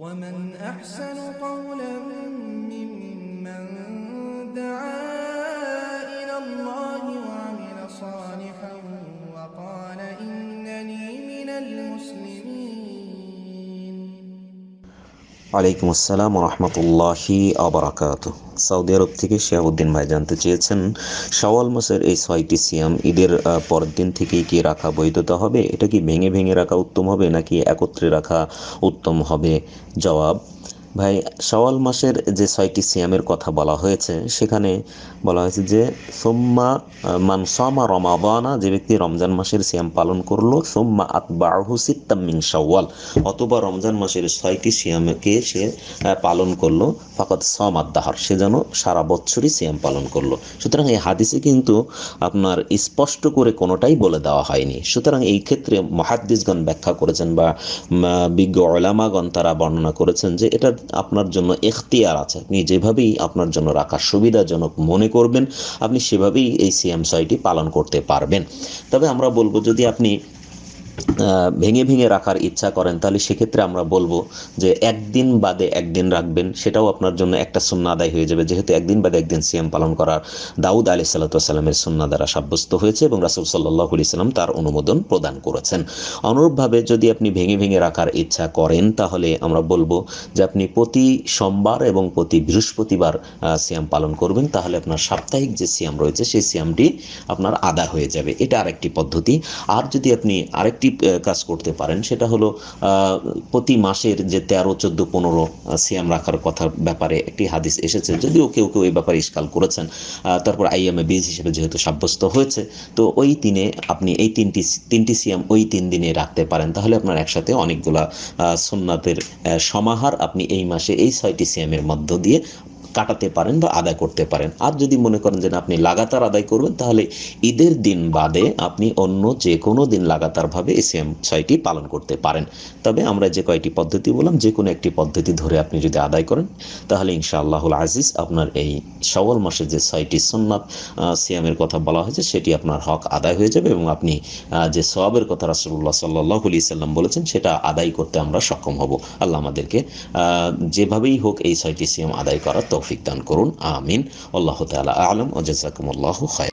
ومن أحسن قولا ممن دعا আলাইকুম আসসালাম রহমতুল্লাহ আবরাকাত সৌদি আরব থেকে শিয়াবুদ্দিন ভাই জানতে চেয়েছেন সওয়াল মাসের এই ছয়টি সিয়াম ঈদের পরের দিন থেকেই কি রাখা বৈধতা হবে এটা কি ভেঙে ভেঙে রাখা উত্তম হবে নাকি একত্রে রাখা উত্তম হবে জবাব ভাই সওয়াল মাসের যে ছয়টি সিয়ামের কথা বলা হয়েছে সেখানে বলা হয়েছে যে সোম্মা সামা রমাবানা যে ব্যক্তি রমজান মাসের সিয়াম পালন করলো সোম্মা আতবাহু সিত্তামিন সওয়াল অথবা রমজান মাসের ছয়টি সিয়ামকে সে পালন করলো ফাকত সম আদাহার সে যেন সারা বছরই সিয়াম পালন করলো সুতরাং এই হাদিসে কিন্তু আপনার স্পষ্ট করে কোনোটাই বলে দেওয়া হয়নি সুতরাং এই ক্ষেত্রে মহাদ্দিসগণ ব্যাখ্যা করেছেন বা বিজ্ঞ ওলামাগণ তারা বর্ণনা করেছেন যে এটা আপনার জন্য এখতিয়ার আছে আপনি যেভাবেই আপনার জন্য রাখা সুবিধাজনক মনে করবেন আপনি সেভাবেই এই সিএম ছয়টি পালন করতে পারবেন তবে আমরা বলবো যদি আপনি ভেঙে ভেঙে রাখার ইচ্ছা করেন তাহলে সেক্ষেত্রে আমরা বলবো যে একদিন বাদে একদিন রাখবেন সেটাও আপনার জন্য একটা সুন্না আদায় হয়ে যাবে যেহেতু একদিন বাদে একদিন সিএম পালন করার দাউদ আলি সাল্লাতামের সুন্না দ্বারা সাব্যস্ত হয়েছে এবং রাসুল সাল্লাহ সাল্লাম তার অনুমোদন প্রদান করেছেন অনুরূপভাবে যদি আপনি ভেঙে ভেঙে রাখার ইচ্ছা করেন তাহলে আমরা বলবো যে আপনি প্রতি সোমবার এবং প্রতি বৃহস্পতিবার সিয়াম পালন করবেন তাহলে আপনার সাপ্তাহিক যে সিয়াম রয়েছে সেই সিয়ামটি আপনার আদা হয়ে যাবে এটা আরেকটি পদ্ধতি আর যদি আপনি আরেকটি কাজ করতে পারেন সেটা হলো প্রতি মাসের যে তেরো চোদ্দো পনেরো সিয়াম রাখার কথা ব্যাপারে একটি হাদিস এসেছে যদিও কেউ কেউ এই ব্যাপারে ইস্কাল করেছেন তারপর আইএমএ বিজ হিসেবে যেহেতু সাব্যস্ত হয়েছে তো ওই দিনে আপনি এই তিনটি তিনটি সিয়াম ওই তিন দিনে রাখতে পারেন তাহলে আপনার একসাথে অনেকগুলা সুন্নাতের সমাহার আপনি এই মাসে এই ছয়টি সিয়ামের মধ্য দিয়ে কাটাতে পারেন বা আদায় করতে পারেন আর যদি মনে করেন যে আপনি লাগাতার আদায় করবেন তাহলে ঈদের দিন বাদে আপনি অন্য যে কোনো দিন লাগাতারভাবে এই সিএম ছয়টি পালন করতে পারেন তবে আমরা যে কয়েকটি পদ্ধতি বললাম যে কোনো একটি পদ্ধতি ধরে আপনি যদি আদায় করেন তাহলে ইনশাআল্লাহুল আজিজ আপনার এই সওয়াল মাসের যে ছয়টি সন্ন্যাত সিয়ামের কথা বলা হয়েছে সেটি আপনার হক আদায় হয়ে যাবে এবং আপনি যে সবাবের কথা রাসুল্লাহ সাল্লাহ আলি সাল্লাম বলেছেন সেটা আদায় করতে আমরা সক্ষম হব আল্লাহ আমাদেরকে যেভাবেই হোক এই ছয়টি সিয়াম আদায় করার তো তৌফিক দান করুন আমিন আল্লাহ তালা আলম ও জাজাকুমুল্লাহ খায়